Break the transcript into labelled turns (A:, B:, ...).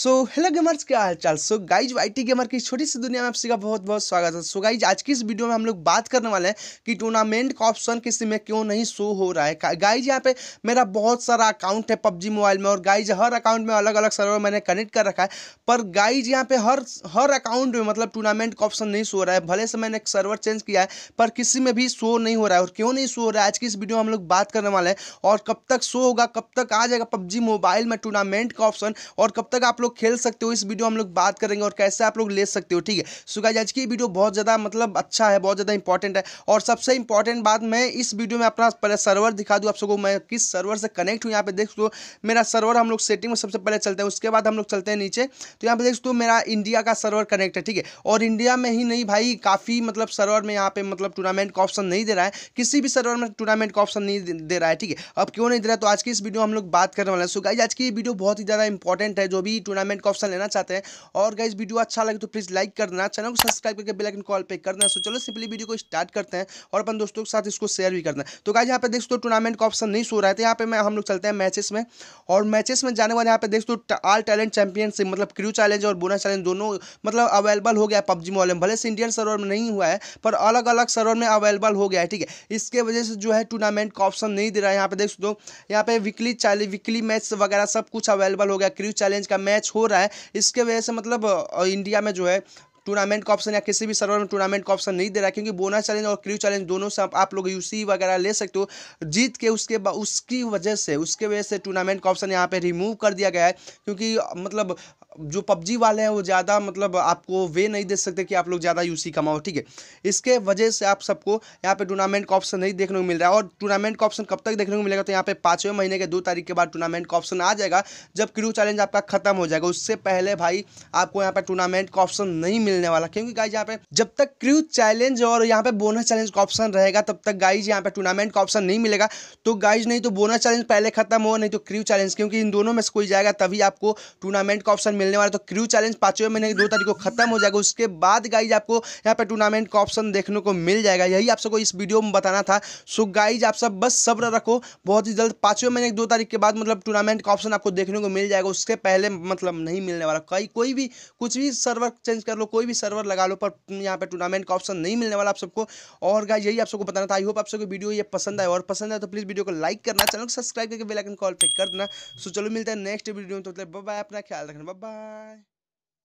A: So hello gamers क्या हाल चाल so guys T gamer की छोटी सी दुनिया में आप का बहुत बहुत स्वागत है सो गाइज आज की इस वीडियो में हम लोग बात करने वाले हैं कि टूर्नामेंट का ऑप्शन किसी में क्यों नहीं शो हो रहा है गाइज यहाँ पे मेरा बहुत सारा अकाउंट है पबजी मोबाइल में और गाइज हर अकाउंट में अलग अलग सर्वर मैंने कनेक्ट कर रखा है पर गाइज यहाँ पे हर हर अकाउंट में मतलब टूर्नामेंट का ऑप्शन नहीं शो हो रहा है भले से मैंने एक सर्वर चेंज किया है पर किसी में भी शो नहीं हो रहा है और क्यों नहीं शो हो रहा है आज की इस वीडियो में हम लोग बात करने वाले हैं और कब तक शो होगा कब तक आ जाएगा पबजी मोबाइल में टूर्नामेंट का ऑप्शन और कब तक आप लोग लोग खेल सकते हो इस वीडियो हम लोग बात करेंगे और कैसे आप लोग ले सकते हो ठीक है सो गाइज आज की वीडियो बहुत ज़्यादा मतलब अच्छा है बहुत ज़्यादा इंपॉर्टेंट है और सबसे इंपॉर्टेंट बात मैं इस वीडियो में अपना पहले सर्वर दिखा दूँ आप सबको मैं किस सर्वर से कनेक्ट हूँ यहाँ पे देख सको मेरा सर्वर हम लोग सेटिंग में सबसे पहले चलते हैं उसके बाद हम लोग चलते हैं नीचे तो यहाँ पे देख सको मेरा इंडिया का सर्वर कनेक्ट है ठीक है और इंडिया में ही नहीं भाई काफ़ी मतलब सर्वर में यहाँ पे मतलब टूर्नामेंट का ऑप्शन नहीं दे रहा है किसी भी सर्वर में टूर्नामेंट का ऑप्शन नहीं दे रहा है ठीक है अब क्यों नहीं दे रहा है? तो आज की इस वीडियो हम लोग बात करने वाले हैं सो गाइज आज की वीडियो बहुत ही ज़्यादा इंपॉर्टेंट है जो भी टूर्नामेंट का ऑप्शन लेना चाहते हैं और गाइज वीडियो अच्छा लगे तो प्लीज़ लाइक कर देना चैनल को सब्सक्राइब करके बेलाइकन कॉल पे कर देना सो चलो सिंपली वीडियो को स्टार्ट करते हैं और अपन दोस्तों के साथ इसको शेयर भी करना तो गाइज यहाँ पे देख सकते टूर्नामेंट का ऑप्शन नहीं सो रहा तो यहाँ पे मैं हम लोग चलते हैं मैचेस में और मैचेस में जाने वाले यहाँ पे देख सकते ऑल टैलेंट चैंपियनशिप मतलब क्रू चैलेंज और बोना चैलेंज दोनों मतलब अवेलेबल हो गया पबजी मॉल में भले से इंडियन सर्वर में नहीं हुआ है पर अलग अलग सर्वर में अवेलेबल हो गया है ठीक है इसके वजह से जो है टूर्नामेंट का ऑप्शन नहीं दे रहा है यहाँ पे देख सकते यहाँ पे वीकली वीकली मैच वगैरह सब कुछ अवेलेबल हो गया क्रू चैलेंज का मैच मैच हो रहा है इसके वजह से मतलब इंडिया में जो है टूर्नामेंट का ऑप्शन या किसी भी सर्वर में टूर्नामेंट का ऑप्शन नहीं दे रहा है क्योंकि बोनस चैलेंज और क्रू चैलेंज दोनों से आप, आप लोग यूसी वगैरह ले सकते हो जीत के उसके उसकी वजह से उसके वजह से टूर्नामेंट का ऑप्शन यहाँ पे रिमूव कर दिया गया है क्योंकि मतलब जो पबजी वाले हैं वो ज़्यादा मतलब आपको वे नहीं दे सकते कि आप लोग ज़्यादा यूसी कमाओ ठीक है इसके वजह से आप सबको यहाँ पे टूर्नामेंट का ऑप्शन नहीं देखने को मिल रहा है और टूर्नामेंट का ऑप्शन कब तक देखने को मिलेगा तो यहाँ पे पाँचवें महीने के दो तारीख के बाद टूर्नामेंट का ऑप्शन आ जाएगा जब क्रू चैलेंज आपका खत्म हो जाएगा उससे पहले भाई आपको यहाँ पर टूर्नामेंट का ऑप्शन नहीं मिलने वाला क्योंकि गाइज यहाँ पे जब तक क्रू चैलेंज और यहाँ पे बोनस चैलेंज का ऑप्शन रहेगा तब तक गाइज यहाँ पे टूर्नामेंट का ऑप्शन नहीं मिलेगा तो गाइज नहीं तो बोनस चैलेंज पहले खत्म हो नहीं तो क्रू चैलेंज क्योंकि इन दोनों में से कोई जाएगा तभी आपको टूर्नामेंट का ऑप्शन मिलेगा मिलने वाला तो क्रू चैलेंज पांचवें महीने की दो तारीख को खत्म हो जाएगा उसके बाद गाइज आपको यहाँ पर टूर्नामेंट का ऑप्शन देखने को मिल जाएगा यही आप सबको इस वीडियो में बताना था सो गाइज आप सब बस सब्र रखो बहुत ही जल्द पांचवें महीने की दो तारीख के बाद मतलब टूर्नामेंट का ऑप्शन आपको देखने को मिल जाएगा उसके पहले मतलब नहीं मिलने वाला कई कोई भी कुछ भी सर्वर चेंज कर लो कोई भी सर्वर लगा लो पर यहाँ पर टूर्नामेंट का ऑप्शन नहीं मिलने वाला आप सबको और गाइज यही आप सबको बताना था आई होप आप सबको वीडियो ये पसंद आए और पसंद आए तो प्लीज़ वीडियो को लाइक करना चैनल को सब्सक्राइब करके बेलाइकन कॉल पे कर देना सो चलो मिलते हैं नेक्स्ट वीडियो में तो बाय अपना ख्याल रखना बाय Bye.